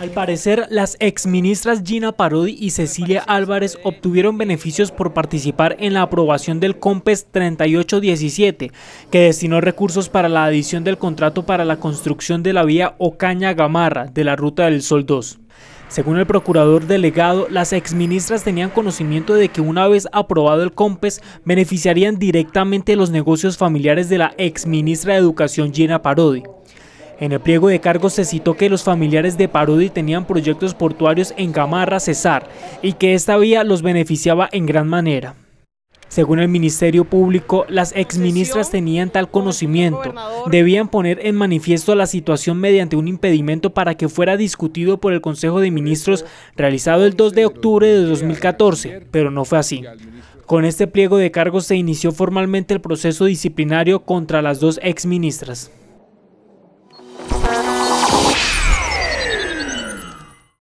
Al parecer, las exministras Gina Parodi y Cecilia Álvarez obtuvieron beneficios por participar en la aprobación del COMPES 3817, que destinó recursos para la adición del contrato para la construcción de la vía Ocaña-Gamarra de la Ruta del Sol 2. Según el procurador delegado, las exministras tenían conocimiento de que una vez aprobado el COMPES, beneficiarían directamente los negocios familiares de la exministra de Educación Gina Parodi. En el pliego de cargos se citó que los familiares de Parodi tenían proyectos portuarios en Gamarra, Cesar, y que esta vía los beneficiaba en gran manera. Según el Ministerio Público, las exministras tenían tal conocimiento. Debían poner en manifiesto la situación mediante un impedimento para que fuera discutido por el Consejo de Ministros realizado el 2 de octubre de 2014, pero no fue así. Con este pliego de cargos se inició formalmente el proceso disciplinario contra las dos exministras.